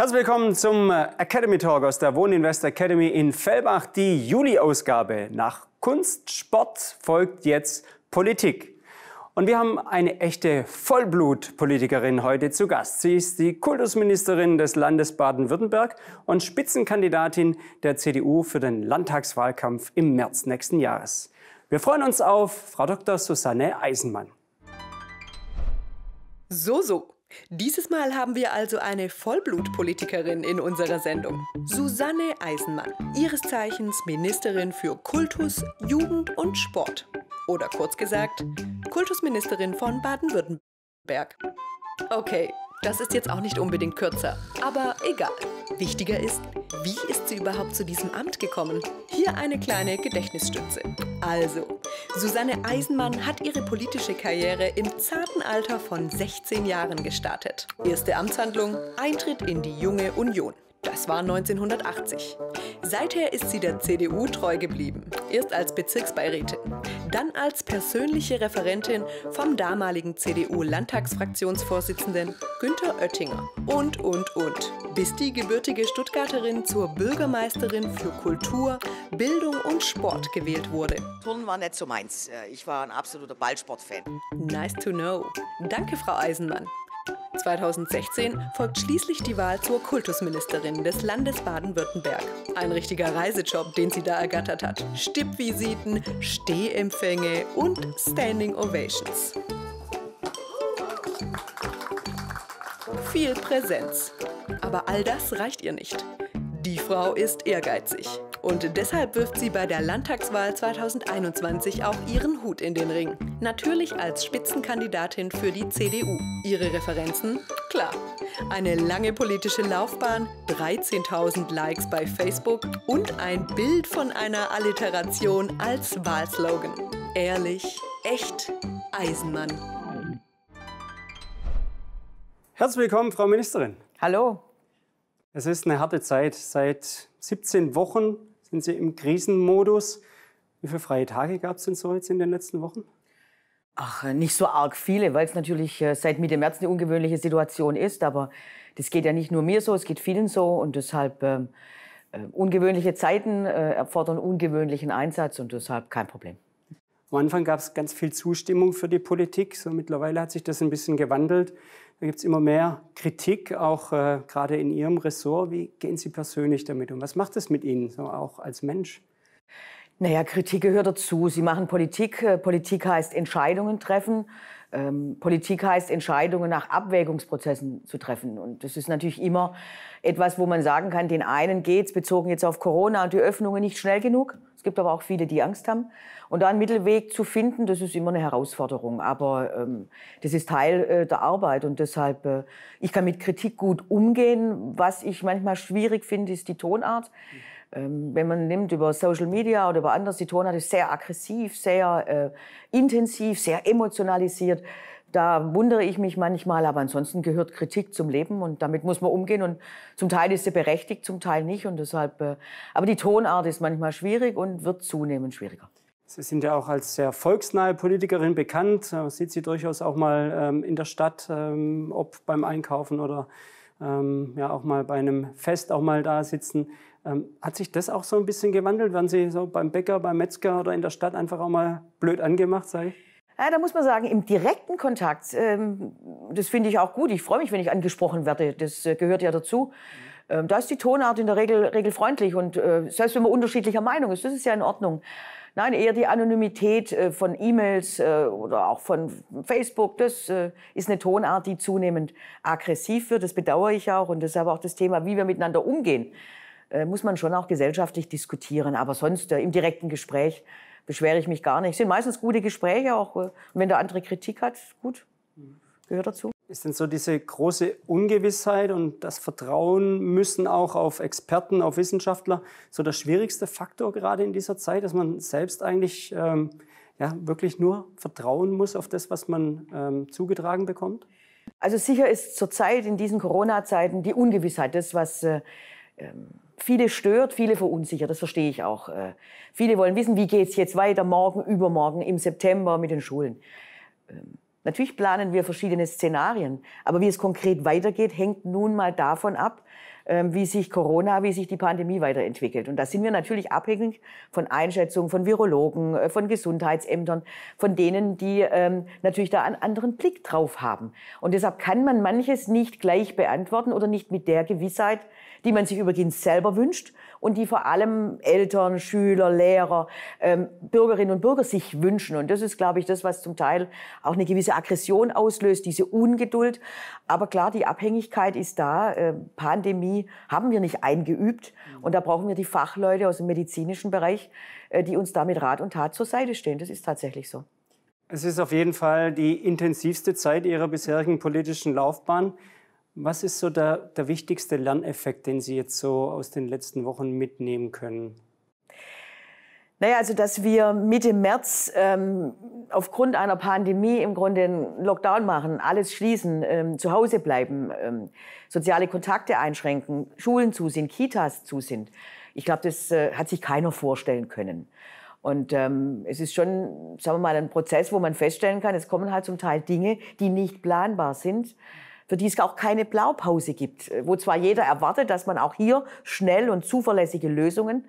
Herzlich willkommen zum äh, Academy Talk aus der Wohninvest Academy in Fellbach. Die Juli-Ausgabe. Nach Kunst, Sport folgt jetzt Politik. Und wir haben eine echte Vollblut-Politikerin heute zu Gast. Sie ist die Kultusministerin des Landes Baden-Württemberg und Spitzenkandidatin der CDU für den Landtagswahlkampf im März nächsten Jahres. Wir freuen uns auf Frau Dr. Susanne Eisenmann. So, so. Dieses Mal haben wir also eine Vollblutpolitikerin in unserer Sendung. Susanne Eisenmann, ihres Zeichens Ministerin für Kultus, Jugend und Sport. Oder kurz gesagt, Kultusministerin von Baden-Württemberg. Okay, das ist jetzt auch nicht unbedingt kürzer, aber egal. Wichtiger ist, wie ist sie überhaupt zu diesem Amt gekommen? Hier eine kleine Gedächtnisstütze. Also, Susanne Eisenmann hat ihre politische Karriere im zarten Alter von 16 Jahren gestartet. Erste Amtshandlung, Eintritt in die junge Union. Das war 1980. Seither ist sie der CDU treu geblieben, erst als Bezirksbeirätin, dann als persönliche Referentin vom damaligen CDU-Landtagsfraktionsvorsitzenden Günther Oettinger. Und, und, und. Bis die gebürtige Stuttgarterin zur Bürgermeisterin für Kultur, Bildung und Sport gewählt wurde. Turnen war nicht so meins. Äh, ich war ein absoluter Ballsportfan. Nice to know. Danke, Frau Eisenmann. 2016 folgt schließlich die Wahl zur Kultusministerin des Landes Baden-Württemberg. Ein richtiger Reisejob, den sie da ergattert hat. Stippvisiten, Stehempfänge und Standing Ovations. Viel Präsenz. Aber all das reicht ihr nicht. Die Frau ist ehrgeizig. Und deshalb wirft sie bei der Landtagswahl 2021 auch ihren Hut in den Ring. Natürlich als Spitzenkandidatin für die CDU. Ihre Referenzen? Klar. Eine lange politische Laufbahn, 13.000 Likes bei Facebook und ein Bild von einer Alliteration als Wahlslogan. Ehrlich, echt, Eisenmann. Herzlich willkommen, Frau Ministerin. Hallo. Es ist eine harte Zeit. Seit 17 Wochen sind Sie im Krisenmodus. Wie viele freie Tage gab es denn so jetzt in den letzten Wochen? Ach, äh, nicht so arg viele, weil es natürlich äh, seit Mitte März eine ungewöhnliche Situation ist. Aber das geht ja nicht nur mir so, es geht vielen so. Und deshalb ähm, äh, ungewöhnliche Zeiten äh, erfordern ungewöhnlichen Einsatz und deshalb kein Problem. Am Anfang gab es ganz viel Zustimmung für die Politik. So mittlerweile hat sich das ein bisschen gewandelt. Da gibt es immer mehr Kritik, auch äh, gerade in Ihrem Ressort. Wie gehen Sie persönlich damit um? Was macht das mit Ihnen, so auch als Mensch? Naja, Kritik gehört dazu. Sie machen Politik. Äh, Politik heißt Entscheidungen treffen. Ähm, Politik heißt, Entscheidungen nach Abwägungsprozessen zu treffen. Und das ist natürlich immer etwas, wo man sagen kann, den einen geht's bezogen jetzt auf Corona und die Öffnungen nicht schnell genug. Es gibt aber auch viele, die Angst haben. Und da einen Mittelweg zu finden, das ist immer eine Herausforderung. Aber ähm, das ist Teil äh, der Arbeit. Und deshalb, äh, ich kann mit Kritik gut umgehen. Was ich manchmal schwierig finde, ist die Tonart. Mhm ähm, wenn man nimmt über Social Media oder über anderes, die Tonart ist sehr aggressiv, sehr äh, intensiv, sehr emotionalisiert. Da wundere ich mich manchmal, aber ansonsten gehört Kritik zum Leben und damit muss man umgehen und zum Teil ist sie berechtigt, zum Teil nicht und deshalb. Äh, aber die Tonart ist manchmal schwierig und wird zunehmend schwieriger. Sie sind ja auch als sehr volksnahe Politikerin bekannt. Man äh, sieht Sie durchaus auch mal ähm, in der Stadt, ähm, ob beim Einkaufen oder ähm, ja auch mal bei einem Fest auch mal da sitzen. Ähm, hat sich das auch so ein bisschen gewandelt? Werden Sie so beim Bäcker, beim Metzger oder in der Stadt einfach auch mal blöd angemacht, sage ich? Ja, da muss man sagen, im direkten Kontakt, ähm, das finde ich auch gut. Ich freue mich, wenn ich angesprochen werde. Das äh, gehört ja dazu. Ähm, da ist die Tonart in der Regel, Regel freundlich und äh, selbst wenn man unterschiedlicher Meinung ist, das ist ja in Ordnung. Nein, eher die Anonymität äh, von E-Mails äh, oder auch von Facebook, das äh, ist eine Tonart, die zunehmend aggressiv wird. Das bedauere ich auch und das ist aber auch das Thema, wie wir miteinander umgehen. Äh, muss man schon auch gesellschaftlich diskutieren. Aber sonst äh, im direkten Gespräch beschwere ich mich gar nicht. Es sind meistens gute Gespräche, auch äh, wenn der andere Kritik hat, gut, gehört dazu. Ist denn so diese große Ungewissheit und das Vertrauen müssen auch auf Experten, auf Wissenschaftler so der schwierigste Faktor gerade in dieser Zeit, dass man selbst eigentlich ähm, ja, wirklich nur vertrauen muss auf das, was man ähm, zugetragen bekommt? Also sicher ist zurzeit in diesen Corona-Zeiten die Ungewissheit das, was äh, ähm, viele stört, viele verunsichert, das verstehe ich auch. Äh, viele wollen wissen, wie geht es jetzt weiter, morgen, übermorgen, im September mit den Schulen. Ähm, natürlich planen wir verschiedene Szenarien, aber wie es konkret weitergeht, hängt nun mal davon ab, ähm, wie sich Corona, wie sich die Pandemie weiterentwickelt. Und da sind wir natürlich abhängig von Einschätzungen von Virologen, äh, von Gesundheitsämtern, von denen, die ähm, natürlich da einen anderen Blick drauf haben. Und deshalb kann man manches nicht gleich beantworten oder nicht mit der Gewissheit, die man sich übrigens selber wünscht, und die vor allem Eltern, Schüler, Lehrer, ähm, Bürgerinnen und Bürger sich wünschen. Und das ist, glaube ich, das, was zum Teil auch eine gewisse Aggression auslöst, diese Ungeduld. Aber klar, die Abhängigkeit ist da. Ähm, Pandemie haben wir nicht eingeübt. Mhm. Und da brauchen wir die Fachleute aus dem medizinischen Bereich, äh, die uns da mit Rat und Tat zur Seite stehen. Das ist tatsächlich so. Es ist auf jeden Fall die intensivste Zeit Ihrer bisherigen politischen Laufbahn. Was ist so der, der wichtigste Lerneffekt, den Sie jetzt so aus den letzten Wochen mitnehmen können? Naja, also dass wir Mitte März ähm, aufgrund einer Pandemie im Grunde einen Lockdown machen, alles schließen, ähm, zu Hause bleiben, ähm, soziale Kontakte einschränken, Schulen zu sind, Kitas zu sind. Ich glaube, das äh, hat sich keiner vorstellen können. Und ähm, es ist schon, sagen wir mal, ein Prozess, wo man feststellen kann, es kommen halt zum Teil Dinge, die nicht planbar sind für die es auch keine Blaupause gibt, äh, wo zwar jeder erwartet, dass man auch hier schnell und zuverlässige Lösungen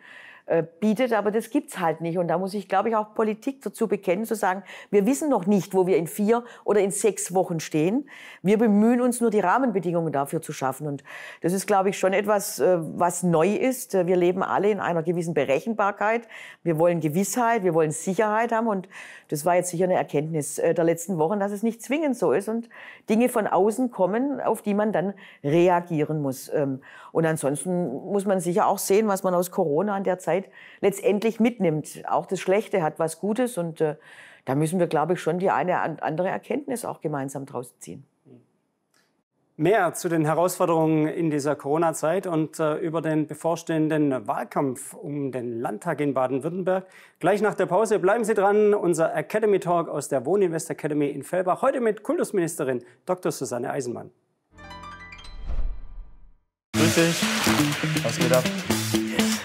äh, bietet, aber das gibt's halt nicht. Und da muss ich, glaube ich, auch Politik dazu bekennen, zu sagen, wir wissen noch nicht, wo wir in vier oder in sechs Wochen stehen. Wir bemühen uns nur, die Rahmenbedingungen dafür zu schaffen. Und das ist, glaube ich, schon etwas, äh, was neu ist. Äh, wir leben alle in einer gewissen Berechenbarkeit. Wir wollen Gewissheit, wir wollen Sicherheit haben. Und das war jetzt sicher eine Erkenntnis äh, der letzten Wochen, dass es nicht zwingend so ist und Dinge von außen kommen, auf die man dann reagieren muss. Ähm, und ansonsten muss man sicher auch sehen, was man aus Corona an der Zeit Zeit letztendlich mitnimmt. Auch das Schlechte hat was Gutes und äh, da müssen wir, glaube ich, schon die eine andere Erkenntnis auch gemeinsam draus ziehen. Mehr zu den Herausforderungen in dieser Corona-Zeit und äh, über den bevorstehenden Wahlkampf um den Landtag in Baden-Württemberg. Gleich nach der Pause bleiben Sie dran. Unser Academy Talk aus der Wohninvest Academy in Fellbach. Heute mit Kultusministerin Dr. Susanne Eisenmann. Grüß dich. Was geht ab?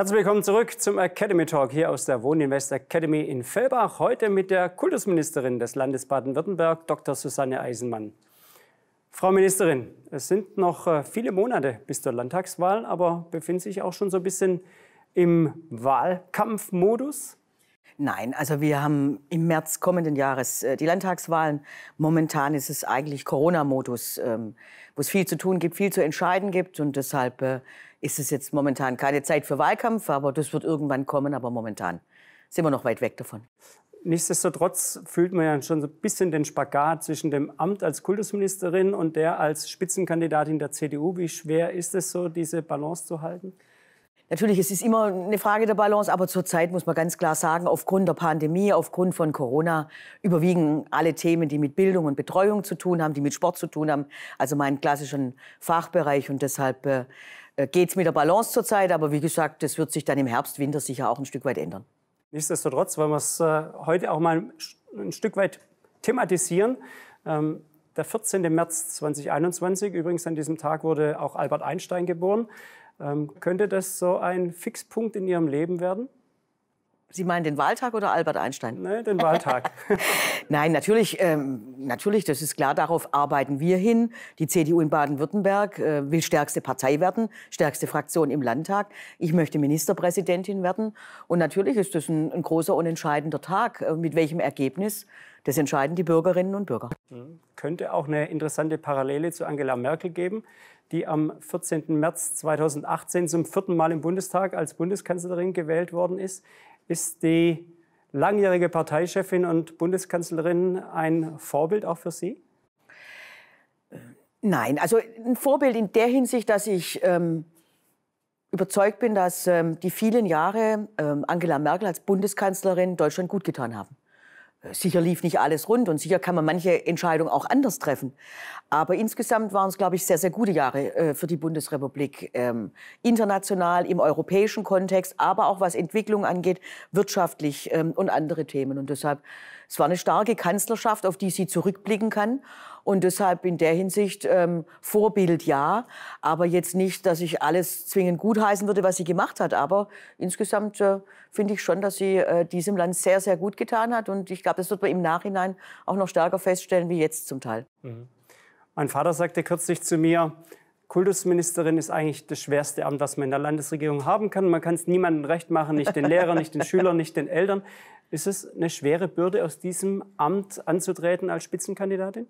Herzlich willkommen zurück zum Academy Talk hier aus der Wohninvest Academy in Fellbach. Heute mit der Kultusministerin des Landes Baden-Württemberg, Dr. Susanne Eisenmann. Frau Ministerin, es sind noch äh, viele Monate bis zur Landtagswahl, aber befindet sich auch schon so ein bisschen im Wahlkampfmodus? Nein, also wir haben im März kommenden Jahres äh, die Landtagswahlen. Momentan ist es eigentlich Corona-Modus, ähm, wo es viel zu tun gibt, viel zu entscheiden gibt und deshalb äh, ist es jetzt momentan keine Zeit für Wahlkampf, aber das wird irgendwann kommen, aber momentan sind wir noch weit weg davon. Nichtsdestotrotz fühlt man ja schon so ein bisschen den Spagat zwischen dem Amt als Kultusministerin und der als Spitzenkandidatin der CDU. Wie schwer ist es so, diese Balance zu halten? Natürlich, es ist immer eine Frage der Balance, aber zurzeit muss man ganz klar sagen, aufgrund der Pandemie, aufgrund von Corona überwiegen alle Themen, die mit Bildung und Betreuung zu tun haben, die mit Sport zu tun haben, also meinen klassischen Fachbereich und deshalb äh, äh, geht es mit der Balance zurzeit, aber wie gesagt, das wird sich dann im Herbst, Winter sicher auch ein Stück weit ändern. Nichtsdestotrotz wollen wir es äh, heute auch mal ein Stück weit thematisieren. Ähm, der 14. März 2021, übrigens an diesem Tag wurde auch Albert Einstein geboren. Ähm, könnte das so ein Fixpunkt in Ihrem Leben werden? Sie meinen den Wahltag oder Albert Einstein? Nein, den Wahltag. Nein, natürlich, ähm, natürlich, das ist klar, darauf arbeiten wir hin. Die CDU in Baden-Württemberg äh, will stärkste Partei werden, stärkste Fraktion im Landtag. Ich möchte Ministerpräsidentin werden. Und natürlich ist das ein, ein großer und entscheidender Tag. Äh, mit welchem Ergebnis? Das entscheiden die Bürgerinnen und Bürger. Mhm. Könnte auch eine interessante Parallele zu Angela Merkel geben, die am 14. März 2018 zum vierten Mal im Bundestag als Bundeskanzlerin gewählt worden ist. Ist die langjährige Parteichefin und Bundeskanzlerin ein Vorbild auch für Sie? Nein, also ein Vorbild in der Hinsicht, dass ich ähm, überzeugt bin, dass ähm, die vielen Jahre ähm, Angela Merkel als Bundeskanzlerin Deutschland gut getan haben. Sicher lief nicht alles rund und sicher kann man manche Entscheidung auch anders treffen. Aber insgesamt waren es, glaube ich, sehr, sehr gute Jahre äh, für die Bundesrepublik. Ähm, international, im europäischen Kontext, aber auch was Entwicklung angeht, wirtschaftlich ähm, und andere Themen. Und deshalb es war eine starke Kanzlerschaft, auf die sie zurückblicken kann. Und deshalb in der Hinsicht ähm, Vorbild ja, aber jetzt nicht, dass ich alles zwingend gutheißen würde, was sie gemacht hat. Aber insgesamt äh, finde ich schon, dass sie äh, diesem Land sehr, sehr gut getan hat. Und ich glaube, das wird man im Nachhinein auch noch stärker feststellen wie jetzt zum Teil. Mhm. Mein Vater sagte kürzlich zu mir, Kultusministerin ist eigentlich das schwerste Amt, was man in der Landesregierung haben kann. Man kann es niemandem recht machen, nicht den Lehrern, nicht den Schülern, nicht den Eltern. Ist es eine schwere Bürde, aus diesem Amt anzutreten als Spitzenkandidatin?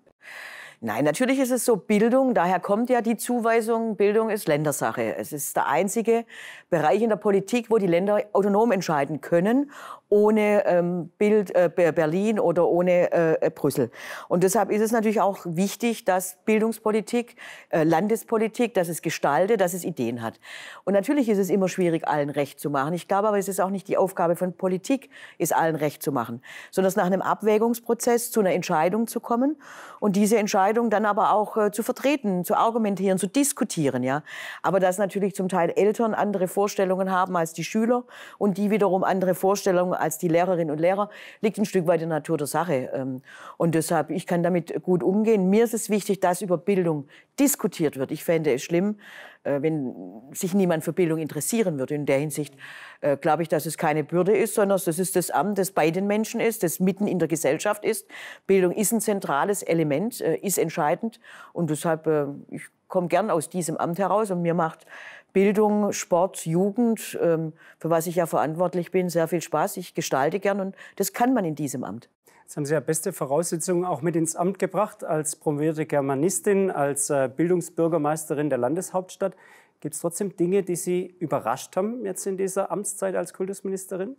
Nein, natürlich ist es so Bildung, daher kommt ja die Zuweisung, Bildung ist Ländersache. Es ist der einzige Bereich in der Politik, wo die Länder autonom entscheiden können ohne ähm, Bild, äh, Berlin oder ohne äh, äh, Brüssel. Und deshalb ist es natürlich auch wichtig, dass Bildungspolitik, äh, Landespolitik, dass es gestaltet, dass es Ideen hat. Und natürlich ist es immer schwierig, allen Recht zu machen. Ich glaube aber, es ist auch nicht die Aufgabe von Politik, es allen Recht zu machen, sondern es nach einem Abwägungsprozess zu einer Entscheidung zu kommen und diese Entscheidung dann aber auch äh, zu vertreten, zu argumentieren, zu diskutieren. Ja? Aber dass natürlich zum Teil Eltern andere Vorstellungen haben als die Schüler und die wiederum andere Vorstellungen als die Lehrerinnen und Lehrer, liegt ein Stück weit in der Natur der Sache. Ähm, und deshalb, ich kann damit gut umgehen. Mir ist es wichtig, dass über Bildung diskutiert wird. Ich fände es schlimm, äh, wenn sich niemand für Bildung interessieren würde. In der Hinsicht äh, glaube ich, dass es keine Bürde ist, sondern das ist das Amt, das bei den Menschen ist, das mitten in der Gesellschaft ist. Bildung ist ein zentrales Element, äh, ist entscheidend und deshalb, ich komme gern aus diesem Amt heraus und mir macht Bildung, Sport, Jugend, ähm, für was ich ja verantwortlich bin, sehr viel Spaß. Ich gestalte gern und das kann man in diesem Amt. Jetzt haben Sie ja beste Voraussetzungen auch mit ins Amt gebracht als promovierte Germanistin, als äh, Bildungsbürgermeisterin der Landeshauptstadt. Gibt es trotzdem Dinge, die Sie überrascht haben jetzt in dieser Amtszeit als Kultusministerin?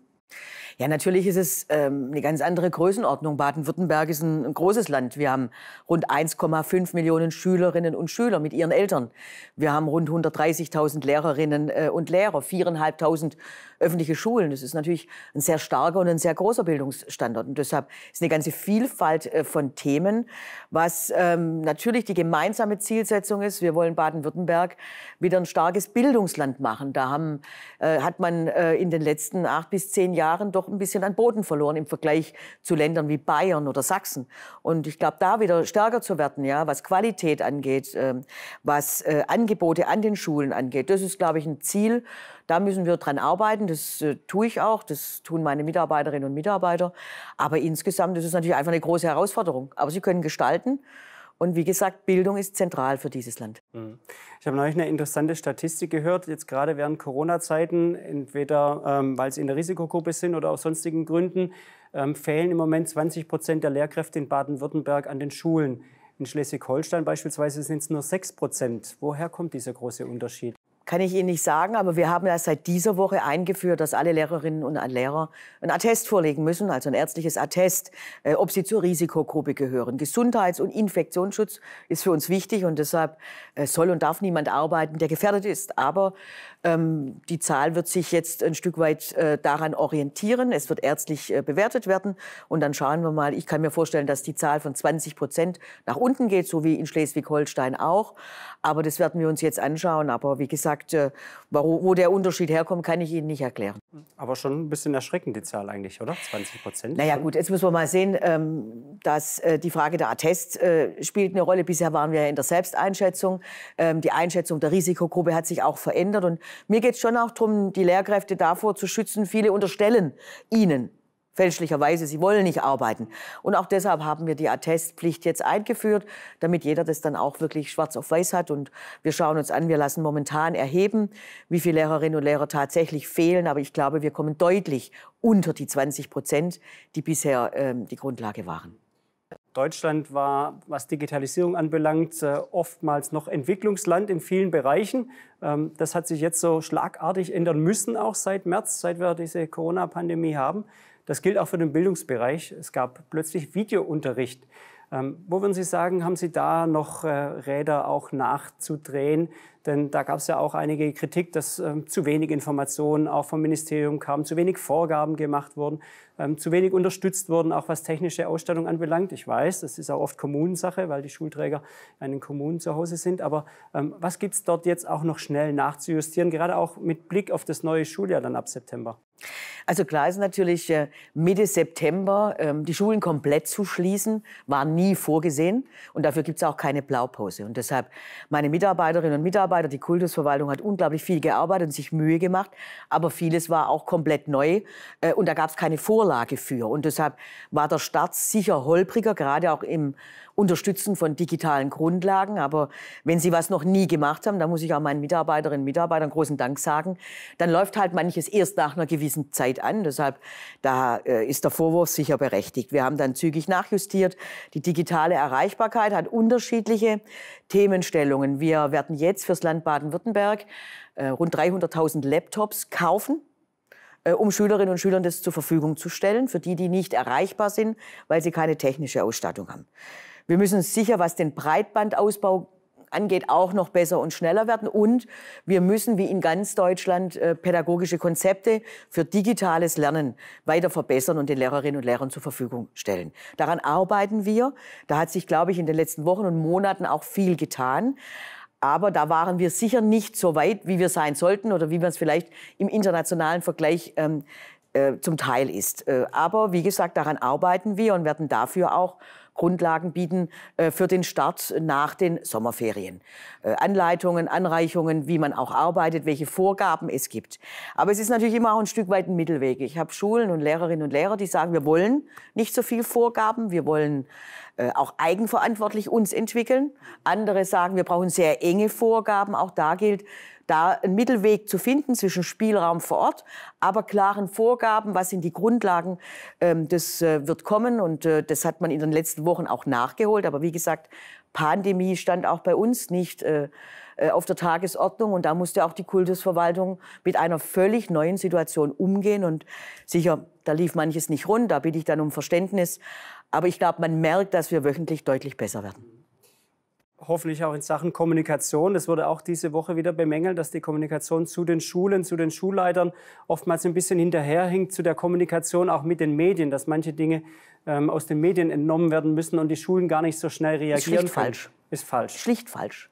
Ja, natürlich ist es ähm, eine ganz andere Größenordnung. Baden-Württemberg ist ein, ein, großes Land. Wir haben rund 1,5 Millionen Schülerinnen und Schüler mit ihren Eltern. Wir haben rund 130.000 Lehrerinnen äh, und Lehrer, 4.500 öffentliche Schulen. Das ist natürlich ein sehr starker und ein sehr großer Bildungsstandard. Und deshalb ist eine ganze Vielfalt äh, von Themen, was ähm, natürlich die gemeinsame Zielsetzung ist. Wir wollen Baden-Württemberg wieder ein starkes Bildungsland machen. Da haben, äh, hat man äh, in den letzten acht bis zehn Jahren Jahren doch ein bisschen an Boden verloren im Vergleich zu Ländern wie Bayern oder Sachsen. Und ich glaube, da wieder stärker zu werden, ja, was Qualität angeht, ähm, was äh, Angebote an den Schulen angeht, das ist, glaube ich, ein Ziel. Da müssen wir dran arbeiten. Das äh, tue ich auch. Das tun meine Mitarbeiterinnen und Mitarbeiter. Aber insgesamt ist es natürlich einfach eine große Herausforderung. Aber sie können gestalten. Und wie gesagt, Bildung ist zentral für dieses Land. Mhm. Ich habe neulich eine interessante Statistik gehört, jetzt gerade während Corona-Zeiten, entweder ähm, weil sie in der Risikogruppe sind oder aus sonstigen Gründen, ähm, fehlen im Moment 20 Prozent der Lehrkräfte in Baden-Württemberg an den Schulen. In Schleswig-Holstein beispielsweise sind es nur 6 Prozent. Woher kommt dieser große Unterschied? kann ich Ihnen nicht sagen, aber wir haben ja seit dieser Woche eingeführt, dass alle Lehrerinnen und Lehrer ein Attest vorlegen müssen, also ein ärztliches Attest, äh, ob sie zur Risikogruppe gehören. Gesundheits- und Infektionsschutz ist für uns wichtig und deshalb äh, soll und darf niemand arbeiten, der gefährdet ist. Aber ähm, die Zahl wird sich jetzt ein Stück weit äh, daran orientieren. Es wird ärztlich äh, bewertet werden und dann schauen wir mal. Ich kann mir vorstellen, dass die Zahl von 20 Prozent nach unten geht, so wie in Schleswig-Holstein auch. Aber das werden wir uns jetzt anschauen. Aber wie gesagt, sagt, wo, wo der Unterschied herkommt, kann ich Ihnen nicht erklären. Aber schon ein bisschen erschreckend, die Zahl eigentlich, oder? 20 Prozent? Naja gut, jetzt müssen wir mal sehen, ähm, dass äh, die Frage der Attest äh, spielt eine Rolle. Bisher waren wir ja in der Selbsteinschätzung. Ähm, die Einschätzung der Risikogruppe hat sich auch verändert. Und mir geht es schon auch darum, die Lehrkräfte davor zu schützen. Viele unterstellen ihnen, fälschlicherweise, sie wollen nicht arbeiten. Und auch deshalb haben wir die Attestpflicht jetzt eingeführt, damit jeder das dann auch wirklich schwarz auf weiß hat. Und wir schauen uns an, wir lassen momentan erheben, wie viele Lehrerinnen und Lehrer tatsächlich fehlen. Aber ich glaube, wir kommen deutlich unter die 20 Prozent, die bisher ähm, die Grundlage waren. Deutschland war, was Digitalisierung anbelangt, äh, oftmals noch Entwicklungsland in vielen Bereichen. Ähm, das hat sich jetzt so schlagartig ändern müssen, auch seit März, seit wir diese Corona-Pandemie haben. Das gilt auch für den Bildungsbereich. Es gab plötzlich Videounterricht. Ähm, wo würden Sie sagen, haben Sie da noch äh, Räder auch nachzudrehen, denn da gab es ja auch einige Kritik, dass ähm, zu wenig Informationen auch vom Ministerium kamen, zu wenig Vorgaben gemacht wurden, ähm, zu wenig unterstützt wurden, auch was technische Ausstattung anbelangt. Ich weiß, das ist auch oft Kommunensache, weil die Schulträger in den Kommunen zu Hause sind. Aber ähm, was gibt es dort jetzt auch noch schnell nachzujustieren, gerade auch mit Blick auf das neue Schuljahr dann ab September? Also klar ist natürlich, äh, Mitte September ähm, die Schulen komplett zu schließen, war nie vorgesehen. Und dafür gibt es auch keine Blaupause. Und deshalb meine Mitarbeiterinnen und Mitarbeiter, gearbeitet. Die Kultusverwaltung hat unglaublich viel gearbeitet und sich Mühe gemacht. Aber vieles war auch komplett neu äh, und da gab es keine Vorlage für. Und deshalb war der Start sicher holpriger, gerade auch im Unterstützen von digitalen Grundlagen. Aber wenn Sie was noch nie gemacht haben, da muss ich auch meinen Mitarbeiterinnen und Mitarbeitern großen Dank sagen, dann läuft halt manches erst nach einer gewissen Zeit an. Deshalb, da äh, ist der Vorwurf sicher berechtigt. Wir haben dann zügig nachjustiert. Die digitale Erreichbarkeit hat unterschiedliche Themenstellungen. Wir werden jetzt fürs Land Baden-Württemberg äh, rund 300.000 Laptops kaufen äh, um Schülerinnen und Schülern das zur Verfügung zu stellen, für die, die nicht erreichbar sind, weil sie keine technische Ausstattung haben. Wir müssen sicher, was den Breitbandausbau angeht, auch noch besser und schneller werden. Und wir müssen wie in ganz Deutschland äh, pädagogische Konzepte für digitales Lernen weiter verbessern und den Lehrerinnen und Lehrern zur Verfügung stellen. Daran arbeiten wir. Da hat sich, glaube ich, in den letzten Wochen und Monaten auch viel getan. Aber da waren wir sicher nicht so weit, wie wir sein sollten oder wie man es vielleicht im internationalen Vergleich ähm, äh, zum Teil ist. Äh, aber wie gesagt, daran arbeiten wir und werden dafür auch Grundlagen bieten äh, für den Start nach den Sommerferien. Äh, Anleitungen, Anreichungen, wie man auch arbeitet, welche Vorgaben es gibt. Aber es ist natürlich immer auch ein Stück weit ein Mittelweg. Ich habe Schulen und Lehrerinnen und Lehrer, die sagen, wir wollen nicht so viel Vorgaben, wir wollen äh, auch eigenverantwortlich uns entwickeln. Andere sagen, wir brauchen sehr enge Vorgaben. Auch da gilt, da einen Mittelweg zu finden zwischen Spielraum vor Ort, aber klaren Vorgaben, was sind die Grundlagen, ähm, das äh, wird kommen und äh, das hat man in den letzten Wochen auch nachgeholt. Aber wie gesagt, Pandemie stand auch bei uns nicht äh, auf der Tagesordnung und da musste auch die Kultusverwaltung mit einer völlig neuen Situation umgehen und sicher, da lief manches nicht rund, da bitte ich dann um Verständnis, aber ich glaube, man merkt, dass wir wöchentlich deutlich besser werden hoffentlich auch in Sachen Kommunikation. Das wurde auch diese Woche wieder bemängelt, dass die Kommunikation zu den Schulen, zu den Schulleitern oftmals ein bisschen hinterherhinkt zu der Kommunikation auch mit den Medien, dass manche Dinge ähm, aus den Medien entnommen werden müssen und die Schulen gar nicht so schnell reagieren. Ist schlicht falsch. Ist falsch. Schlicht falsch.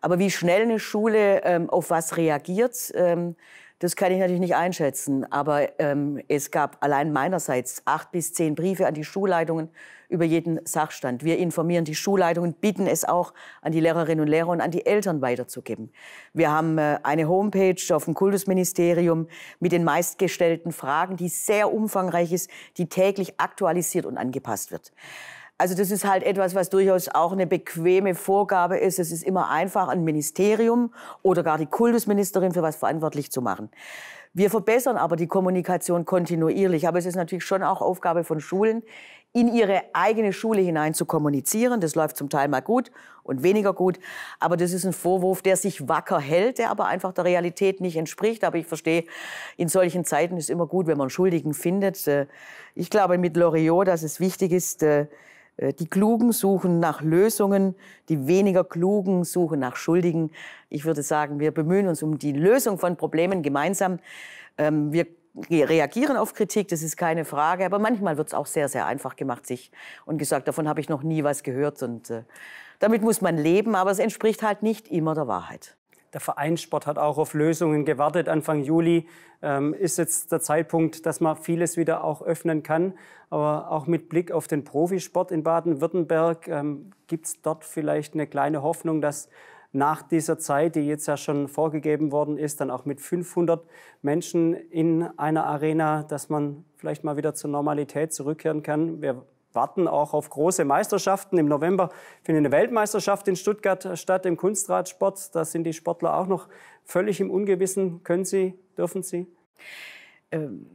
Aber wie schnell eine Schule ähm, auf was reagiert, ähm, das kann ich natürlich nicht einschätzen, aber ähm, es gab allein meinerseits acht bis zehn Briefe an die Schulleitungen über jeden Sachstand. Wir informieren die Schulleitungen, bitten es auch an die Lehrerinnen und Lehrer und an die Eltern weiterzugeben. Wir haben äh, eine Homepage auf dem Kultusministerium mit den meistgestellten Fragen, die sehr umfangreich ist, die täglich aktualisiert und angepasst wird. Also das ist halt etwas, was durchaus auch eine bequeme Vorgabe ist. Es ist immer einfach, ein Ministerium oder gar die Kultusministerin für was verantwortlich zu machen. Wir verbessern aber die Kommunikation kontinuierlich. Aber es ist natürlich schon auch Aufgabe von Schulen, in ihre eigene Schule hinein zu kommunizieren. Das läuft zum Teil mal gut und weniger gut. Aber das ist ein Vorwurf, der sich wacker hält, der aber einfach der Realität nicht entspricht. Aber ich verstehe, in solchen Zeiten ist immer gut, wenn man Schuldigen findet. Äh, ich glaube mit Loriot, dass es wichtig ist, äh, äh, die Klugen suchen nach Lösungen, die weniger Klugen suchen nach Schuldigen. Ich würde sagen, wir bemühen uns um die Lösung von Problemen gemeinsam. Ähm, wir reagieren auf Kritik, das ist keine Frage, aber manchmal wird es auch sehr, sehr einfach gemacht sich und gesagt, davon habe ich noch nie was gehört und äh, damit muss man leben, aber es entspricht halt nicht immer der Wahrheit. Der Vereinssport hat auch auf Lösungen gewartet. Anfang Juli ähm, ist jetzt der Zeitpunkt, dass man vieles wieder auch öffnen kann. Aber auch mit Blick auf den Profisport in Baden-Württemberg ähm, gibt es dort vielleicht eine kleine Hoffnung, dass nach dieser Zeit, die jetzt ja schon vorgegeben worden ist, dann auch mit 500 Menschen in einer Arena, dass man vielleicht mal wieder zur Normalität zurückkehren kann. Wir warten auch auf große Meisterschaften. Im November findet eine Weltmeisterschaft in Stuttgart statt im Kunstradsport. Da sind die Sportler auch noch völlig im Ungewissen. Können sie, dürfen sie? Ähm,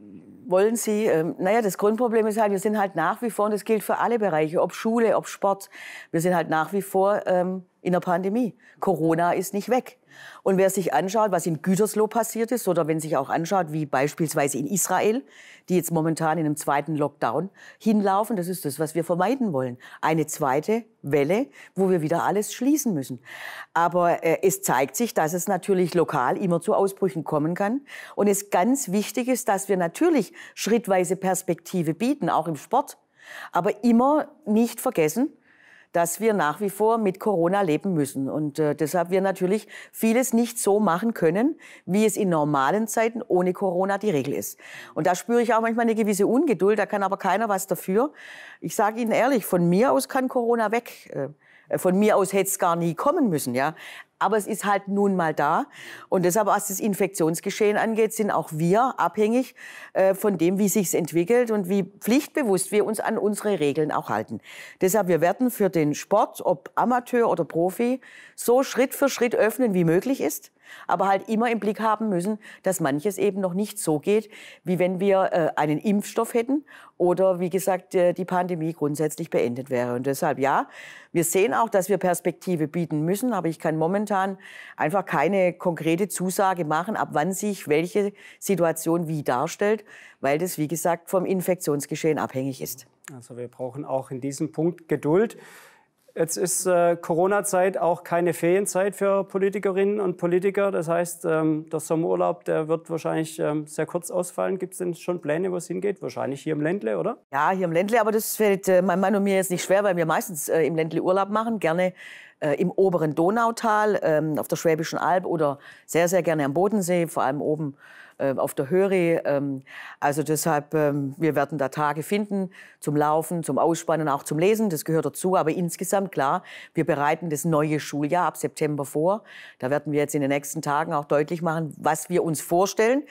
wollen Sie, ähm, naja, das Grundproblem ist halt, wir sind halt nach wie vor, und das gilt für alle Bereiche, ob Schule, ob Sport, wir sind halt nach wie vor ähm, in der Pandemie. Corona ist nicht weg. Und wer sich anschaut, was in Gütersloh passiert ist, oder wenn sich auch anschaut, wie beispielsweise in Israel, die jetzt momentan in einem zweiten Lockdown hinlaufen, das ist das, was wir vermeiden wollen. Eine zweite Welle, wo wir wieder alles schließen müssen. Aber äh, es zeigt sich, dass es natürlich lokal immer zu Ausbrüchen kommen kann. Und es ganz wichtig ist, dass wir natürlich schrittweise Perspektive bieten, auch im Sport. Aber immer nicht vergessen, dass wir nach wie vor mit Corona leben müssen. Und äh, deshalb wir natürlich vieles nicht so machen können, wie es in normalen Zeiten ohne Corona die Regel ist. Und da spüre ich auch manchmal eine gewisse Ungeduld, da kann aber keiner was dafür. Ich sage Ihnen ehrlich, von mir aus kann Corona weg. Äh, von mir aus hätte es gar nie kommen müssen, ja aber es ist halt nun mal da. Und deshalb, was das Infektionsgeschehen angeht, sind auch wir abhängig äh, von dem, wie sich entwickelt und wie pflichtbewusst wir uns an unsere Regeln auch halten. Deshalb, wir werden für den Sport, ob Amateur oder Profi, so Schritt für Schritt öffnen, wie möglich ist aber halt immer im Blick haben müssen, dass manches eben noch nicht so geht, wie wenn wir äh, einen Impfstoff hätten oder wie gesagt äh, die Pandemie grundsätzlich beendet wäre. Und deshalb ja, wir sehen auch, dass wir Perspektive bieten müssen, aber ich kann momentan einfach keine konkrete Zusage machen, ab wann sich welche Situation wie darstellt, weil das wie gesagt vom Infektionsgeschehen abhängig ist. Also wir brauchen auch in diesem Punkt Geduld. Jetzt ist äh, Corona-Zeit auch keine Ferienzeit für Politikerinnen und Politiker. Das heißt, ähm, der Sommerurlaub, der wird wahrscheinlich ähm, sehr kurz ausfallen. Gibt es denn schon Pläne, wo es hingeht? Wahrscheinlich hier im Ländle, oder? Ja, hier im Ländle, aber das fällt äh, meinem Mann und mir jetzt nicht schwer, weil wir meistens äh, im Ländle Urlaub machen, gerne äh, im oberen Donautal, ähm, auf der Schwäbischen Alb oder sehr, sehr gerne am Bodensee, vor allem oben äh, auf der Höhe. Ähm, also deshalb, ähm, wir werden da Tage finden zum Laufen, zum Ausspannen, auch zum Lesen. Das gehört dazu. Aber insgesamt, klar, wir bereiten das neue Schuljahr ab September vor. Da werden wir jetzt in den nächsten Tagen auch deutlich machen, was wir uns vorstellen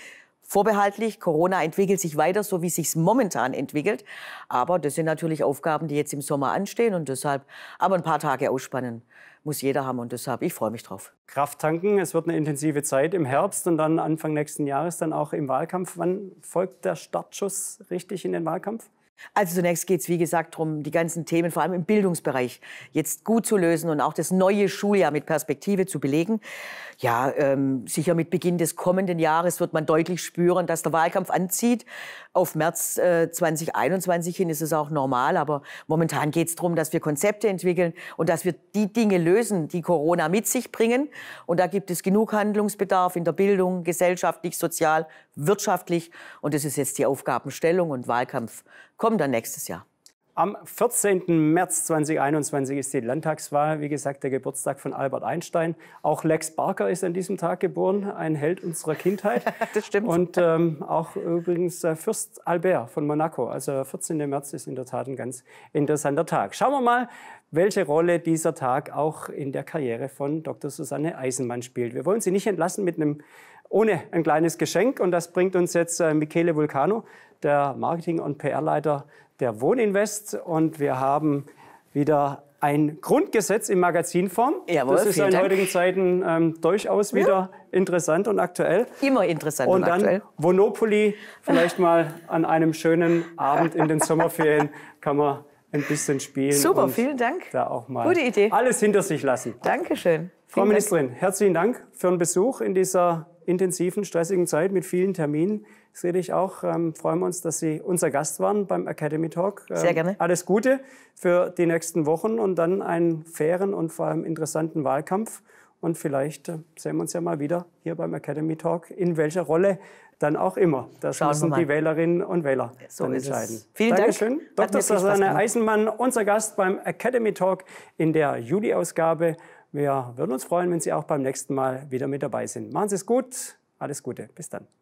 vorbehaltlich. Corona entwickelt sich weiter, so wie es sich momentan entwickelt. Aber das sind natürlich Aufgaben, die jetzt im Sommer anstehen und deshalb aber ein paar Tage ausspannen muss jeder haben und deshalb, ich freue mich drauf. Kraft tanken, es wird eine intensive Zeit im Herbst und dann Anfang nächsten Jahres dann auch im Wahlkampf. Wann folgt der Startschuss richtig in den Wahlkampf? Also zunächst geht es, wie gesagt, darum, die ganzen Themen, vor allem im Bildungsbereich, jetzt gut zu lösen und auch das neue Schuljahr mit Perspektive zu belegen. Ja, ähm, sicher mit Beginn des kommenden Jahres wird man deutlich spüren, dass der Wahlkampf anzieht. Auf März äh, 2021 hin ist es auch normal, aber momentan geht es darum, dass wir Konzepte entwickeln und dass wir die Dinge lösen, die Corona mit sich bringen. Und da gibt es genug Handlungsbedarf in der Bildung, gesellschaftlich, sozial, wirtschaftlich. Und das ist jetzt die Aufgabenstellung und Wahlkampf kommen dann nächstes Jahr. Am 14. März 2021 ist die Landtagswahl, wie gesagt, der Geburtstag von Albert Einstein. Auch Lex Barker ist an diesem Tag geboren, ein Held unserer Kindheit. das stimmt. Und ähm, auch übrigens äh, Fürst Albert von Monaco. Also 14. März ist in der Tat ein ganz interessanter Tag. Schauen wir mal, welche Rolle dieser Tag auch in der Karriere von Dr. Susanne Eisenmann spielt. Wir wollen sie nicht entlassen mit einem ohne ein kleines Geschenk. Und das bringt uns jetzt äh, Michele Vulcano, der Marketing- und PR-Leiter der Wohninvest. Und wir haben wieder ein Grundgesetz in Magazinform. Jawohl, das ist in Dank. heutigen Zeiten ähm, durchaus wieder interessant und aktuell. Immer interessant und, und dann aktuell. Monopoly vielleicht mal an einem schönen Abend in den Sommerferien kann man ein bisschen spielen. Super, vielen Dank. Da auch mal Gute Idee. Alles hinter sich lassen. Dankeschön. Frau vielen Ministerin, Dank. herzlichen Dank für den Besuch in dieser intensiven, stressigen Zeit mit vielen Terminen. Friedrich auch, ähm, freuen wir uns, dass Sie unser Gast waren beim Academy Talk. Ähm, Sehr gerne. Alles Gute für die nächsten Wochen und dann einen fairen und vor allem interessanten Wahlkampf. Und vielleicht äh, sehen wir uns ja mal wieder hier beim Academy Talk, in welcher Rolle dann auch immer. Das Schauen müssen die Wählerinnen und Wähler so entscheiden. Es. Vielen Dankeschön. Dank. Dr. Susanne Eisenmann, unser Gast beim Academy Talk in der Juli-Ausgabe. Wir würden uns freuen, wenn Sie auch beim nächsten Mal wieder mit dabei sind. Machen Sie es gut. Alles Gute. Bis dann.